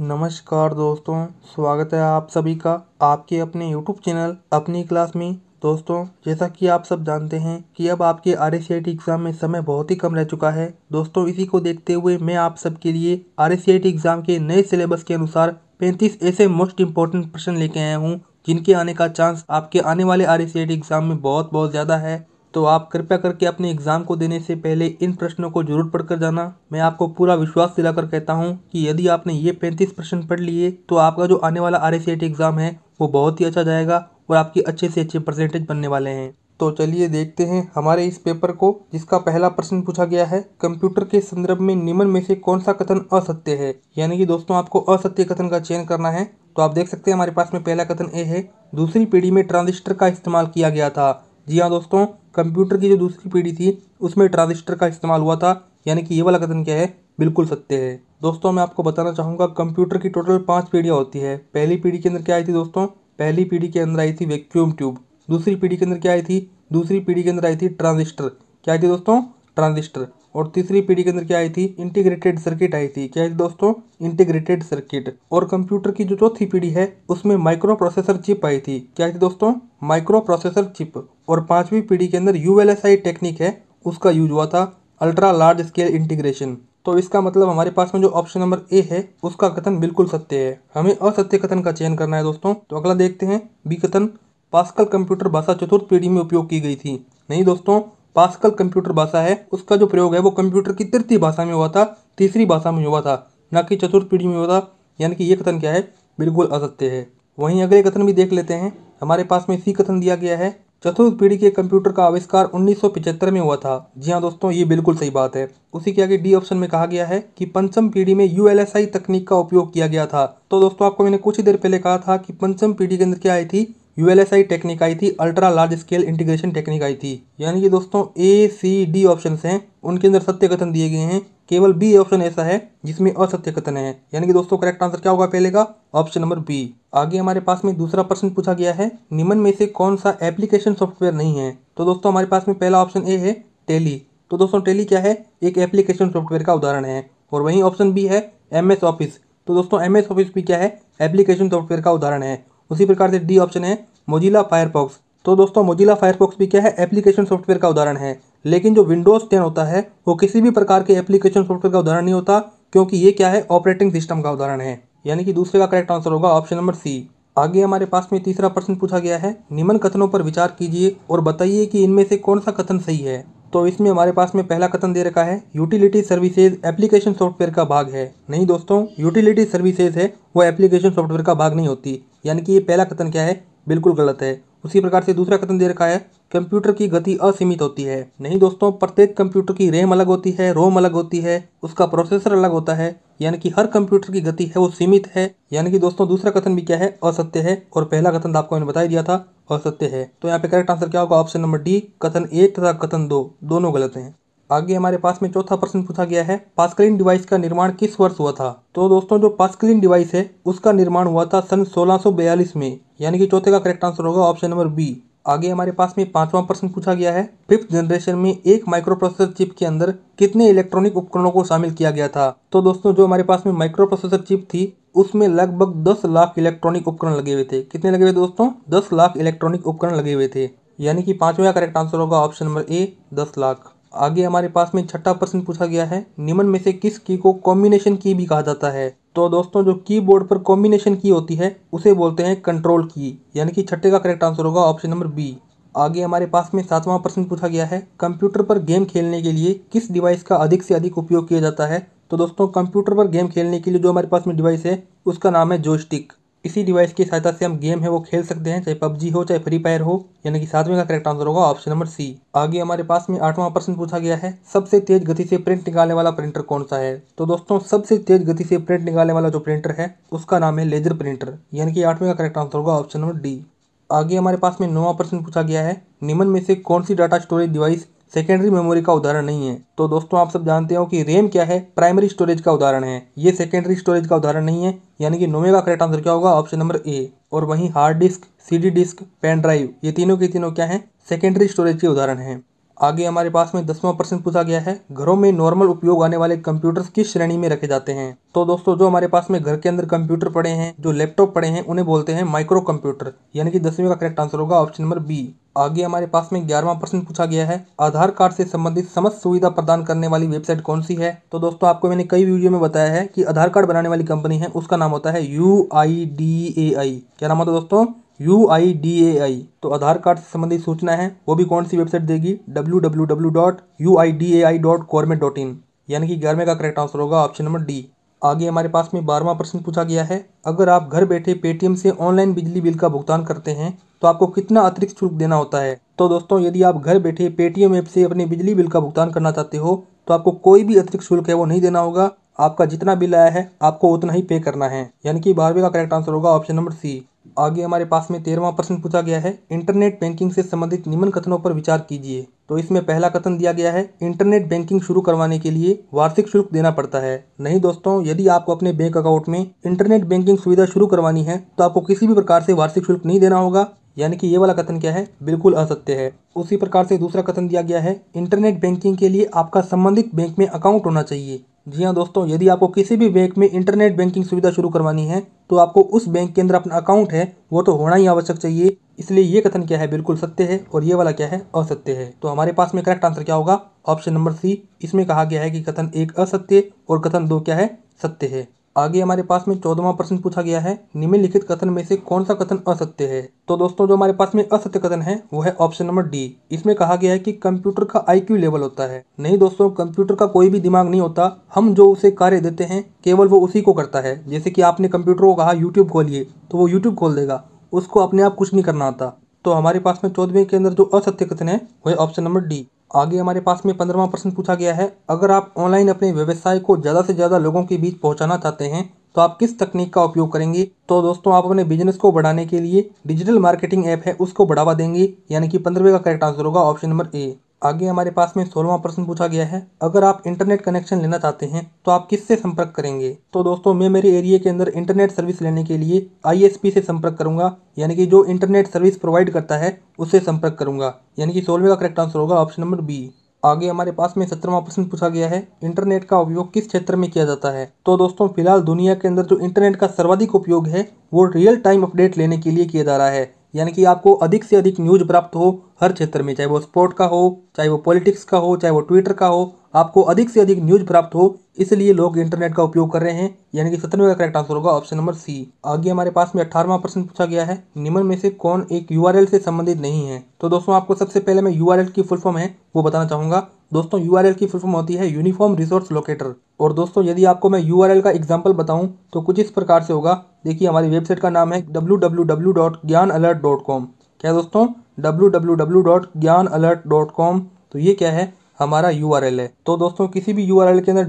नमस्कार दोस्तों स्वागत है आप सभी का आपके अपने YouTube चैनल अपनी क्लास में दोस्तों जैसा कि आप सब जानते हैं कि अब आपके आर एस एग्ज़ाम में समय बहुत ही कम रह चुका है दोस्तों इसी को देखते हुए मैं आप सबके लिए आर एस एग्ज़ाम के नए सिलेबस के अनुसार 35 ऐसे मोस्ट इम्पोर्टेंट प्रश्न लेके आया हूँ जिनके आने का चांस आपके आने वाले आर एस एग्ज़ाम में बहुत बहुत ज़्यादा है तो आप कृपया करके अपने एग्ज़ाम को देने से पहले इन प्रश्नों को जरूर पढ़कर जाना मैं आपको पूरा विश्वास दिलाकर कहता हूँ कि यदि आपने ये पैंतीस प्रश्न पढ़ लिए तो आपका जो आने वाला आर एग्ज़ाम है वो बहुत ही अच्छा जाएगा और आपके अच्छे से अच्छे परसेंटेज बनने वाले हैं तो चलिए देखते हैं हमारे इस पेपर को जिसका पहला प्रश्न पूछा गया है कंप्यूटर के संदर्भ में निम्न में से कौन सा कथन असत्य है यानी कि दोस्तों आपको असत्य कथन का चयन करना है तो आप देख सकते हैं हमारे पास में पहला कथन ए है दूसरी पीढ़ी में ट्रांजिस्टर का इस्तेमाल किया गया था जी हाँ दोस्तों कंप्यूटर की जो दूसरी पीढ़ी थी उसमें ट्रांजिस्टर का इस्तेमाल हुआ था यानी कि ये वाला कथन क्या है बिल्कुल सत्य है दोस्तों मैं आपको बताना चाहूँगा कंप्यूटर की टोटल पाँच पीढ़ियाँ होती है पहली पीढ़ी के अंदर क्या आई थी दोस्तों पहली पीढ़ी के अंदर आई थी वैक्यूम ट्यूब दूसरी पीढ़ी के अंदर क्या आई थी दूसरी पीढ़ी के अंदर आई थी ट्रांजिस्टर क्या आई थी दोस्तों ट्रांजिस्टर और तीसरी पीढ़ी के अंदर क्या आई थी इंटीग्रेटेड सर्किट आई थी क्या है दोस्तों इंटीग्रेटेड सर्किट और कंप्यूटर की जो चौथी पीढ़ी है उसमें माइक्रो प्रोसेसर चिप आई थी क्या थी दोस्तों माइक्रो प्रोसेसर चिप और पांचवी पीढ़ी के अंदर यूएलएसआई टेक्निक है उसका यूज हुआ था अल्ट्रा लार्ज स्केल इंटीग्रेशन तो इसका मतलब हमारे पास में जो ऑप्शन नंबर ए है उसका कथन बिल्कुल सत्य है हमें असत्य कथन का चयन करना है दोस्तों तो अगला देखते हैं बी कथन पास्कल कंप्यूटर भाषा चतुर्थ पीढ़ी में उपयोग की गई थी नहीं दोस्तों पास्कल कंप्यूटर भाषा है उसका जो प्रयोग है वो कंप्यूटर की तृतीय भाषा में हुआ था तीसरी भाषा में हुआ था ना कि चतुर्थ पीढ़ी में हुआ था यानी कि ये कथन क्या है बिल्कुल असत्य है वहीं अगले कथन भी देख लेते हैं हमारे पास में सी कथन दिया गया है चतुर्थ पीढ़ी के कंप्यूटर का आविष्कार उन्नीस में हुआ था जी हाँ दोस्तों ये बिल्कुल सही बात है उसी के आगे डी ऑप्शन में कहा गया है कि पंचम पीढ़ी में यू तकनीक का उपयोग किया गया था तो दोस्तों आपको मैंने कुछ ही देर पहले कहा था कि पंचम पीढ़ी के अंदर क्या आई थी U L S I technique आई थी ultra large scale integration technique आई थी यानी कि दोस्तों ए सी डी ऑप्शन हैं उनके अंदर सत्य कथन दिए गए हैं केवल बी ऑप्शन ऐसा है जिसमें असत्य कथन है यानी कि दोस्तों करेक्ट आंसर क्या होगा पहले का ऑप्शन नंबर बी आगे हमारे पास में दूसरा प्रश्न पूछा गया है निम्न में से कौन सा एप्लीकेशन सॉफ्टवेयर नहीं है तो दोस्तों हमारे पास में पहला ऑप्शन ए है टेली तो दोस्तों टेली क्या है एक एप्लीकेशन सॉफ्टवेयर का उदाहरण है और वहीं ऑप्शन बी है एम ऑफिस तो दोस्तों एम ऑफिस भी क्या है एप्लीकेशन सॉफ्टवेयर का उदाहरण है उसी प्रकार से डी ऑप्शन है मोजिला फायरफॉक्स तो दोस्तों मोजिला फायरफॉक्स भी क्या है एप्लीकेशन सॉफ्टवेयर का उदाहरण है लेकिन जो विंडोज टेन होता है वो किसी भी प्रकार के एप्लीकेशन सॉफ्टवेयर का उदाहरण नहीं होता क्योंकि ये क्या है ऑपरेटिंग सिस्टम का उदाहरण है यानी कि दूसरे का करेक्ट आंसर होगा ऑप्शन नंबर सी आगे हमारे पास में तीसरा प्रश्न पूछा गया है निम्न कथनों पर विचार कीजिए और बताइए कि इनमें से कौन सा कथन सही है तो इसमें हमारे पास में पहला कथन दे रखा है यूटिलिटी सर्विसेज एप्लीकेशन सॉफ्टवेयर का भाग है नहीं दोस्तों यूटिलिटी सर्विसेज है वो एप्लीकेशन सॉफ्टवेयर का भाग नहीं होती यानी कि ये पहला कथन क्या है बिल्कुल गलत है उसी प्रकार से दूसरा कथन दे रखा है कंप्यूटर की गति असीमित होती है नहीं दोस्तों प्रत्येक कंप्यूटर की रैम अलग होती है रोम अलग होती है उसका प्रोसेसर अलग होता है यानी कि हर कंप्यूटर की गति है वो सीमित है यानी कि दोस्तों दूसरा कथन भी क्या है असत्य है और पहला कथन तो आपको मैंने बताई दिया था असत्य है तो यहाँ पे करेक्ट आंसर क्या होगा ऑप्शन नंबर डी कथन एक तथा कथन दो दोनों गलत हैं आगे हमारे पास में चौथा प्रश्न पूछा गया है पास्कलिन डिवाइस का निर्माण किस वर्ष हुआ था तो दोस्तों जो पास्कलिन डिवाइस है उसका निर्माण हुआ था सन 1642 में यानी कि चौथे का करेक्ट आंसर होगा ऑप्शन नंबर बी आगे हमारे पास में पांचवा प्रश्न पूछा गया है फिफ्थ जनरेशन में एक माइक्रोप्रोसेसर चिप के अंदर कितने इलेक्ट्रॉनिक उपकरणों को शामिल किया गया था तो दोस्तों जो हमारे पास में माइक्रोप्रोसेसर चिप थी उसमें लगभग दस लाख इलेक्ट्रॉनिक उपकरण लगे हुए थे कितने लगे हुए दोस्तों दस लाख इलेक्ट्रॉनिक उपकरण लगे हुए थे यानी कि पांचवा करेक्ट आंसर होगा ऑप्शन नंबर ए दस लाख आगे हमारे पास में छठा प्रश्न पूछा गया है निम्न में से किस की को कॉम्बिनेशन की भी कहा जाता है तो दोस्तों जो कीबोर्ड पर कॉम्बिनेशन की होती है उसे बोलते हैं कंट्रोल की यानी कि छठे का करेक्ट आंसर होगा ऑप्शन नंबर बी आगे हमारे पास में सातवां प्रश्न पूछा गया है कंप्यूटर पर गेम खेलने के लिए किस डिवाइस का अधिक से अधिक उपयोग किया जाता है तो दोस्तों कंप्यूटर पर गेम खेलने के लिए जो हमारे पास में डिवाइस है उसका नाम है जोस्टिक इसी डिवाइस की सहायता से हम गेम है वो खेल सकते हैं चाहे पबजी हो चाहे फ्री फायर हो यानी कि सातवें का करेक्ट आंसर होगा ऑप्शन नंबर सी आगे हमारे पास में आठवां प्रश्न पूछा गया है सबसे तेज गति से प्रिंट निकालने वाला प्रिंटर कौन सा है तो दोस्तों सबसे तेज गति से प्रिंट निकालने वाला जो प्रिंटर है उसका नाम है लेजर प्रिंटर यानी कि आठवें का करेक्ट आंसर होगा ऑप्शन नंबर डी आगे हमारे पास में नौवा प्रश्न पूछा गया है निमन में से कौन सी data storage device secondary memory का उदाहरण नहीं है तो दोस्तों आप सब जानते हो कि रैम क्या है प्राइमरी स्टोरेज का उदाहरण है ये सेकेंडरी स्टोरेज का उदाहरण नहीं है यानी कि नोमेगा का करेक्ट आंसर क्या होगा ऑप्शन नंबर ए और वहीं hard disk CD disk pen drive ये तीनों के तीनों क्या है सेकेंडरी स्टोरेज के उदाहरण है आगे हमारे पास में दसवां प्रश्न पूछा गया है घरों में नॉर्मल उपयोग आने वाले कंप्यूटर्स किस श्रेणी में रखे जाते हैं तो दोस्तों जो हमारे पास में घर के अंदर कंप्यूटर पड़े हैं जो लैपटॉप पड़े हैं उन्हें बोलते हैं माइक्रो कंप्यूटर यानी कि दसवीं का करेक्ट आंसर होगा ऑप्शन नंबर बी आगे हमारे पास में ग्यारवा प्रश्न पूछा गया है आधार कार्ड से संबंधित समस्त सुविधा प्रदान करने वाली वेबसाइट कौन सी है तो दोस्तों आपको मैंने कई वीडियो में बताया है कि आधार कार्ड बनाने वाली कंपनी है उसका नाम होता है यू आई डी ए आई क्या नाम होता है दोस्तों यू आई डी ए आई तो आधार कार्ड से संबंधित सूचना है वो भी कौन सी वेबसाइट देगी W W W dot U I D A I dot government dot in यानी कि ग्यारहवें का करेक्ट आंसर होगा ऑप्शन नंबर डी आगे हमारे पास में बारहवा प्रश्न पूछा गया है अगर आप घर बैठे पेटीएम से ऑनलाइन बिजली बिल का भुगतान करते हैं तो आपको कितना अतिरिक्त शुल्क देना होता है तो दोस्तों यदि आप घर बैठे पेटीएम ऐप से अपने बिजली बिल का भुगतान करना चाहते हो तो आपको कोई भी अतिरिक्त शुल्क है वो नहीं देना होगा आपका जितना बिल आया है आपको उतना ही पे करना है यानी कि बारहवें का करेक्ट आंसर होगा ऑप्शन नंबर सी आगे हमारे पास में तेरहवा प्रश्न पूछा गया है इंटरनेट बैंकिंग से संबंधित निम्न कथनों पर विचार कीजिए तो इसमें पहला कथन दिया गया है इंटरनेट बैंकिंग शुरू करवाने के लिए वार्षिक शुल्क देना पड़ता है नहीं दोस्तों यदि आपको अपने बैंक अकाउंट में इंटरनेट बैंकिंग सुविधा शुरू करवानी है तो आपको किसी भी प्रकार से वार्षिक शुल्क नहीं देना होगा यानी कि ये वाला कथन क्या है बिल्कुल असत्य है उसी प्रकार से दूसरा कथन दिया गया है इंटरनेट बैंकिंग के लिए आपका संबंधित बैंक में अकाउंट होना चाहिए जी हाँ दोस्तों यदि आपको किसी भी बैंक में इंटरनेट बैंकिंग सुविधा शुरू करवानी है तो आपको उस बैंक के अंदर अपना अकाउंट है वो तो होना ही आवश्यक चाहिए इसलिए ये कथन क्या है बिल्कुल सत्य है और ये वाला क्या है असत्य है तो हमारे पास में करेक्ट आंसर क्या होगा ऑप्शन नंबर सी इसमें कहा गया है कि कथन एक असत्य और कथन दो क्या है सत्य है आगे हमारे पास में चौदहवा प्रश्न पूछा गया है निम्नलिखित कथन में से कौन सा कथन असत्य है तो दोस्तों जो हमारे पास में असत्य कथन है वो है ऑप्शन नंबर डी इसमें कहा गया है कि कंप्यूटर का आईक्यू लेवल होता है नहीं दोस्तों कंप्यूटर का कोई भी दिमाग नहीं होता हम जो उसे कार्य देते हैं केवल वो उसी को करता है जैसे कि आपने कंप्यूटर को कहा यूट्यूब खोलिए तो वो यूट्यूब खोल देगा उसको अपने आप कुछ नहीं करना आता तो हमारे पास में चौदहवें के अंदर जो असत्य कथन है वह ऑप्शन नंबर डी आगे हमारे पास में पंद्रवा प्रश्न पूछा गया है अगर आप ऑनलाइन अपने व्यवसाय को ज़्यादा से ज़्यादा लोगों के बीच पहुंचाना चाहते हैं तो आप किस तकनीक का उपयोग करेंगे तो दोस्तों आप अपने बिजनेस को बढ़ाने के लिए डिजिटल मार्केटिंग ऐप है उसको बढ़ावा देंगे यानी कि पंद्रह का करेक्ट आंसर होगा ऑप्शन नंबर ए आगे हमारे पास में सोलवा प्रश्न पूछा गया है अगर आप इंटरनेट कनेक्शन लेना चाहते हैं तो आप किससे संपर्क करेंगे तो दोस्तों मैं मेरे एरिया के अंदर इंटरनेट सर्विस लेने के लिए आईएसपी से संपर्क करूंगा यानी कि जो इंटरनेट सर्विस प्रोवाइड करता है उससे संपर्क करूंगा यानी कि सोलहवें का करेक्ट आंसर होगा ऑप्शन नंबर बी आगे हमारे पास में सत्रहवा प्रश्न पूछा गया है इंटरनेट का उपयोग किस क्षेत्र में किया जाता है तो दोस्तों फिलहाल दुनिया के अंदर जो इंटरनेट का सर्वाधिक उपयोग है वो रियल टाइम अपडेट लेने के लिए किया जा रहा है यानी कि आपको अधिक से अधिक न्यूज़ प्राप्त हो हर क्षेत्र में चाहे वो स्पोर्ट का हो चाहे वो पॉलिटिक्स का हो चाहे वो ट्विटर का हो आपको अधिक से अधिक न्यूज़ प्राप्त हो इसलिए लोग इंटरनेट का उपयोग कर रहे हैं यानी कि सत्रहवें का करेक्ट आंसर होगा ऑप्शन नंबर सी आगे हमारे पास में अठारवा प्रश्न पूछा गया है निम्न में से कौन एक यू से संबंधित नहीं है तो दोस्तों आपको सबसे पहले मैं यू की फुल फॉर्म है वो बताना चाहूंगा दोस्तों यू की फुल फॉर्म होती है यूनिफॉर्म रिसोर्स लोकेटर और दोस्तों यदि आपको मैं यू का एग्जाम्पल बताऊँ तो कुछ इस प्रकार से होगा देखिए हमारी वेबसाइट का नाम है www.gyanalert.com क्या दोस्तों www.gyanalert.com तो ये क्या है हमारा यू है तो दोस्तों किसी भी यू के अंदर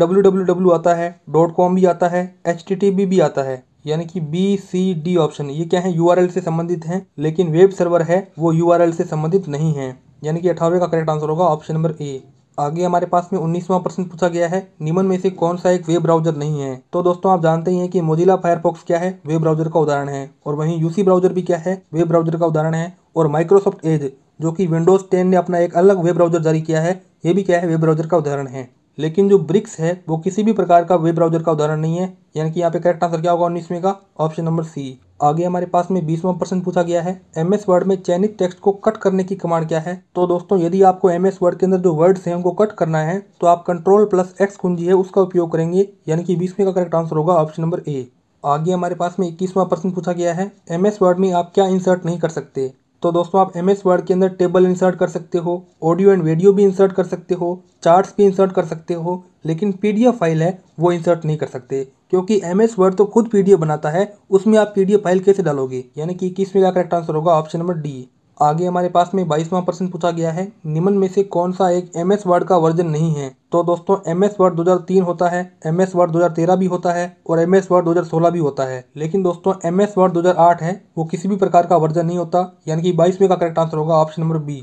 डब्ल्यू आता है डॉट कॉम भी आता है एच भी, भी आता है यानी कि बी सी डी ऑप्शन ये क्या है यू से संबंधित है लेकिन वेब सर्वर है वो यू से संबंधित नहीं है यानी कि अठारहवें का करेक्ट आंसर होगा ऑप्शन नंबर ए आगे हमारे पास में उन्नीसवा प्रश्न पूछा गया है निमन में से कौन सा एक वेब ब्राउजर नहीं है तो दोस्तों आप जानते ही हैं कि मोजिला फायरफॉक्स क्या है वेब ब्राउजर का उदाहरण है और वहीं यूसी ब्राउजर भी क्या है वेब ब्राउजर का उदाहरण है और माइक्रोसॉफ्ट एज जो कि विंडोज टेन ने अपना एक अलग वेब ब्राउजर जारी किया है ये भी क्या है वेब ब्राउजर का उदाहरण है लेकिन जो ब्रिक्स है वो किसी भी प्रकार का वेब ब्राउजर का उदाहरण नहीं है यानी कि यहाँ पे करेक्ट आंसर क्या होगा उन्नीसवें का ऑप्शन नंबर सी आगे हमारे पास में बीसवा प्रश्न पूछा गया है एम एस वर्ड में चयनित टेक्स्ट को कट करने की कमांड क्या है तो दोस्तों यदि आपको एम एस वर्ड के अंदर जो वर्ड्स हैं उनको कट करना है तो आप कंट्रोल प्लस एक्स कुंजी है उसका उपयोग करेंगे यानी कि बीसवें का करेक्ट आंसर होगा ऑप्शन नंबर ए आगे हमारे पास में इक्कीसवा प्रश्न पूछा गया है एम एस वर्ड में आप क्या इंसर्ट नहीं कर सकते तो दोस्तों आप एम एस वर्ड के अंदर टेबल इंसर्ट कर सकते हो ऑडियो एंड वीडियो भी इंसर्ट कर सकते हो चार्ट्स भी इंसर्ट कर सकते हो लेकिन पीडीएफ फाइल है वो इंसर्ट नहीं कर सकते क्योंकि एम एस वर्ड तो खुद पी बनाता है उसमें आप पी फाइल कैसे डालोगे यानी कि इक्कीसवीं का करेक्ट आंसर होगा ऑप्शन नंबर डी आगे हमारे पास में बाईसवां प्रश्न पूछा गया है निम्न में से कौन सा एक एम एस वर्ड का वर्जन नहीं है तो दोस्तों एम एस वर्ड 2003 होता है एम एस वर्ड 2013 भी होता है और एम एस वर्ड 2016 भी होता है लेकिन दोस्तों एम एस वर्ड 2008 है वो किसी भी प्रकार का वर्जन नहीं होता यानी कि बाईसवें का करेक्ट आंसर होगा ऑप्शन नंबर बी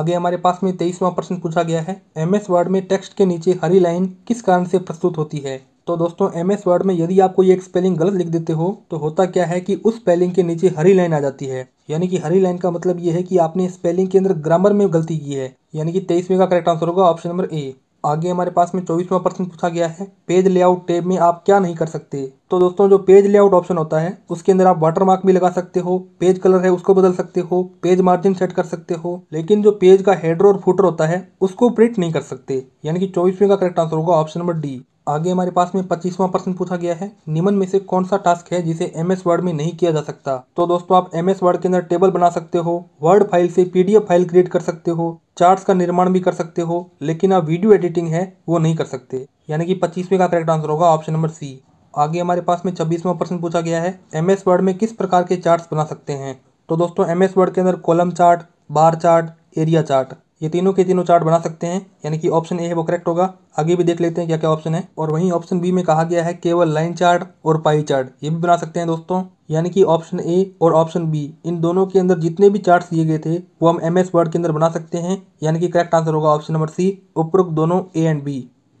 आगे हमारे पास में तेईसवां प्रश्न पूछा गया है एम एस वर्ड में टेक्स्ट के नीचे हरी लाइन किस कारण से प्रस्तुत होती है तो दोस्तों एम एस वर्ड में यदि आप कोई एक स्पेलिंग गलत लिख देते हो तो होता क्या है कि उस स्पेलिंग के नीचे हरी लाइन आ जाती है यानी कि हरी लाइन का मतलब ये है कि आपने स्पेलिंग के अंदर ग्रामर में गलती की है यानी कि तेईसवें का करेक्ट आंसर होगा ऑप्शन नंबर ए आगे हमारे पास में चौबीसवा प्रश्न पूछा गया है पेज लेआउट टैब में आप क्या नहीं कर सकते तो दोस्तों जो पेज लेआउट ऑप्शन होता है उसके अंदर आप वाटरमार्क भी लगा सकते हो पेज कलर है उसको बदल सकते हो पेज मार्जिन सेट कर सकते हो लेकिन जो पेज का हेडर और फुटर होता है उसको प्रिंट नहीं कर सकते यानी कि चौबीसवें का करेक्ट आंसर होगा ऑप्शन नंबर डी आगे हमारे पास में पच्चीसवां प्रश्न पूछा गया है निम्न में से कौन सा टास्क है जिसे एम एस वर्ड में नहीं किया जा सकता तो दोस्तों आप एम एस वर्ड के अंदर टेबल बना सकते हो वर्ड फाइल से पीडीएफ फाइल क्रिएट कर सकते हो चार्ट्स का निर्माण भी कर सकते हो लेकिन आप वीडियो एडिटिंग है वो नहीं कर सकते यानी कि पच्चीसवें का करेक्ट आंसर होगा ऑप्शन नंबर सी आगे हमारे पास में छब्बीसवां प्रश्न पूछा गया है एम एस वर्ड में किस प्रकार के चार्ट बना सकते हैं तो दोस्तों एम एस वर्ड के अंदर column chart bar chart area chart ये तीनों के तीनों चार्ट बना सकते हैं यानी कि ऑप्शन ए है वो करेक्ट होगा आगे भी देख लेते हैं क्या क्या ऑप्शन है और वहीं ऑप्शन बी में कहा गया है केवल लाइन चार्ट और पाई चार्ट ये भी बना सकते हैं दोस्तों यानी कि ऑप्शन ए और ऑप्शन बी इन दोनों के अंदर जितने भी चार्ट दिए गए थे वो हम एम एस वर्ड के अंदर बना सकते हैं यानी कि करेक्ट आंसर होगा ऑप्शन नंबर सी उपरोक्त दोनों ए एंड बी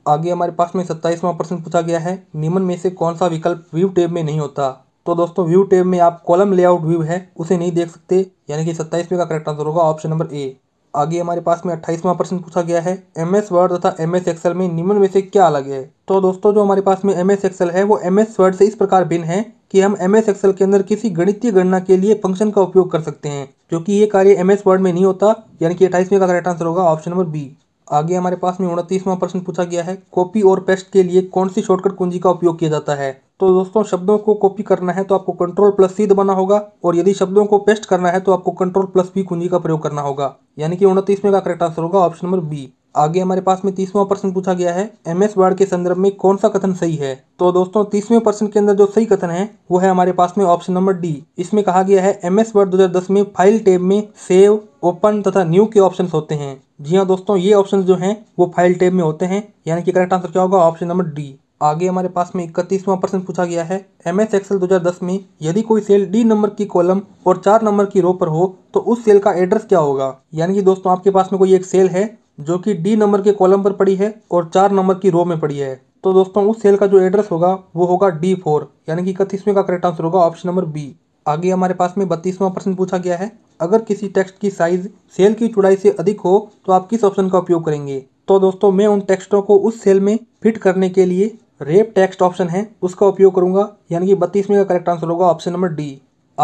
आगे हमारे पास में सत्ताईसवां प्रश्न पूछा गया है निम्न में से कौन सा विकल्प व्यू टेब में नहीं होता तो दोस्तों व्यू टेब में आप कॉलम लेआउट व्यू है उसे नहीं देख सकते यानी कि सत्ताईसवें का करेक्ट आंसर होगा ऑप्शन नंबर ए आगे हमारे पास में अट्ठाईसवा प्रश्न पूछा गया है एम एस वर्ड तथा एम एस एक्सएल में निम्न में से क्या अलग है तो दोस्तों जो हमारे पास में एम एस एक्सएल है वो एम एस वर्ड से इस प्रकार भिन्न है कि हम एम एस एक्सएल के अंदर किसी गणितीय गणना के लिए फंक्शन का उपयोग कर सकते हैं जो कि ये कार्य एम एस वर्ड में नहीं होता यानी कि अट्ठाईसवें का राइट आंसर होगा ऑप्शन नंबर बी आगे हमारे पास में उनतीसवा प्रश्न पूछा गया है कॉपी और पेस्ट के लिए कौन सी शॉर्टकट कुंजी का उपयोग किया जाता है तो दोस्तों शब्दों को कॉपी करना है तो आपको कंट्रोल प्लस सी दबाना होगा और यदि शब्दों को पेस्ट करना है तो आपको कंट्रोल प्लस बी कुंजी का प्रयोग करना होगा यानी कि उनतीसवें का करेक्ट आंसर होगा ऑप्शन नंबर बी आगे हमारे पास में तीसवा प्रश्न पूछा गया है एम एस वार्ड के संदर्भ में कौन सा कथन सही है तो दोस्तों तीसवें प्रश्न के अंदर जो सही कथन है वो है हमारे पास में ऑप्शन नंबर डी इसमें कहा गया है एम एस वर्ड दो में फाइल टेब में सेव ओपन तथा न्यू के ऑप्शन होते हैं जी हाँ दोस्तों ये ऑप्शन जो है वो फाइल टेब में होते हैं यानी कि करेक्ट आंसर क्या होगा ऑप्शन नंबर डी आगे हमारे पास में इकतीसवां प्रश्न पूछा गया है एम एस एक्सएल दो में यदि कोई सेल डी नंबर की कॉलम और चार नंबर की रो पर हो तो उस सेल का एड्रेस क्या होगा यानी कि दोस्तों आपके पास में कोई एक सेल है जो कि डी नंबर के कॉलम पर पड़ी है और चार नंबर की रो में पड़ी है तो दोस्तों उस सेल का जो एड्रेस होगा वो होगा डी फोर यानी कि इकतीसवें का करेक्ट आंसर होगा ऑप्शन नंबर बी आगे हमारे पास में बत्तीसवां प्रश्न पूछा गया है अगर किसी टेक्स्ट की साइज सेल की चौड़ाई से अधिक हो तो आप किस ऑप्शन का उपयोग करेंगे तो दोस्तों मैं उन टेक्स्टों को उस सेल में फिट करने के लिए रेप टेक्स्ट ऑप्शन है उसका उपयोग करूंगा यानी कि बत्तीसवें का करेक्ट आंसर होगा ऑप्शन नंबर डी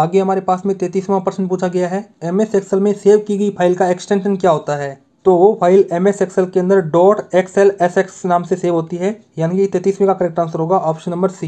आगे हमारे पास में तैतीसवां प्रश्न पूछा गया है एम एस एक्सल में सेव की गई फाइल का एक्सटेंशन क्या होता है तो वो फाइल एम एस एक्सएल के अंदर डॉट एक्सएल एस एक्स नाम से सेव होती है यानी कि तैतीसवीं का करेक्ट आंसर होगा ऑप्शन नंबर सी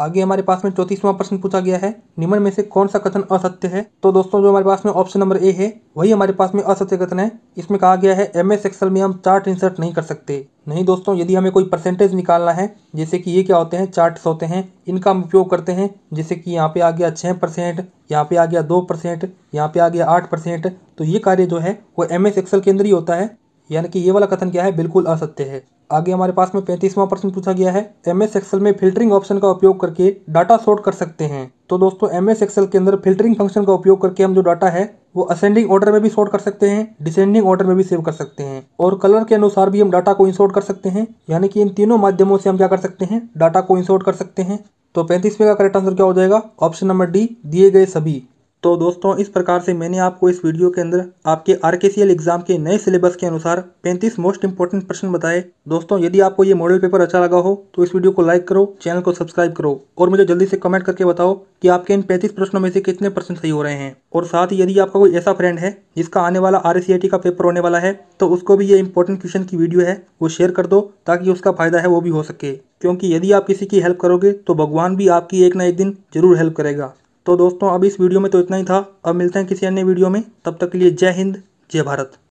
आगे हमारे पास में चौतीसवां प्रश्न पूछा गया है निम्न में से कौन सा कथन असत्य है तो दोस्तों जो हमारे पास में ऑप्शन नंबर ए है वही हमारे पास में असत्य कथन है इसमें कहा गया है एम एस एक्सल में हम चार्ट इंसर्ट नहीं कर सकते नहीं दोस्तों यदि हमें कोई परसेंटेज निकालना है जैसे कि ये क्या होते हैं चार्ट्स होते हैं इनका हम उपयोग करते हैं जैसे कि यहाँ पे आ गया छः परसेंट यहाँ पे आ गया दो परसेंट यहाँ पे आ गया आठ परसेंट तो ये कार्य जो है वो एम एस एक्सल के अंदर ही होता है यानी कि ये वाला कथन क्या है बिल्कुल असत्य है आगे हमारे पास में पैंतीसवां प्रश्न पूछा गया है एम एस एक्सएल में फिल्टरिंग ऑप्शन का उपयोग करके डाटा सॉर्ट कर सकते हैं तो दोस्तों एम एस एक्सएल के अंदर फिल्टरिंग फंक्शन का उपयोग करके हम जो डाटा है वो असेंडिंग ऑर्डर में भी सॉर्ट कर सकते हैं डिसेंडिंग ऑर्डर में भी सेव कर सकते हैं और कलर के अनुसार भी हम डाटा को इंसोर्ट कर सकते हैं यानी कि इन तीनों माध्यमों से हम क्या कर सकते हैं डाटा को इंसोर्ट कर सकते हैं तो पैंतीसवें का करेक्ट आंसर क्या हो जाएगा ऑप्शन नंबर डी दिए गए सभी तो दोस्तों इस प्रकार से मैंने आपको इस वीडियो के अंदर आपके आर एग्जाम के नए सिलेबस के अनुसार 35 मोस्ट इंपॉर्टेंट प्रश्न बताए दोस्तों यदि आपको ये मॉडल पेपर अच्छा लगा हो तो इस वीडियो को लाइक करो चैनल को सब्सक्राइब करो और मुझे जल्दी से कमेंट करके बताओ कि आपके इन 35 प्रश्नों में से कितने प्रश्न सही हो रहे हैं और साथ ही यदि आपका कोई ऐसा फ्रेंड है जिसका आने वाला आर e का पेपर होने वाला है तो उसको भी ये इंपॉर्टेंट क्वेश्चन की वीडियो है वो शेयर कर दो ताकि उसका फायदा है वो भी हो सके क्योंकि यदि आप किसी की हेल्प करोगे तो भगवान भी आपकी एक ना एक दिन जरूर हेल्प करेगा तो दोस्तों अब इस वीडियो में तो इतना ही था अब मिलते हैं किसी अन्य वीडियो में तब तक के लिए जय हिंद जय भारत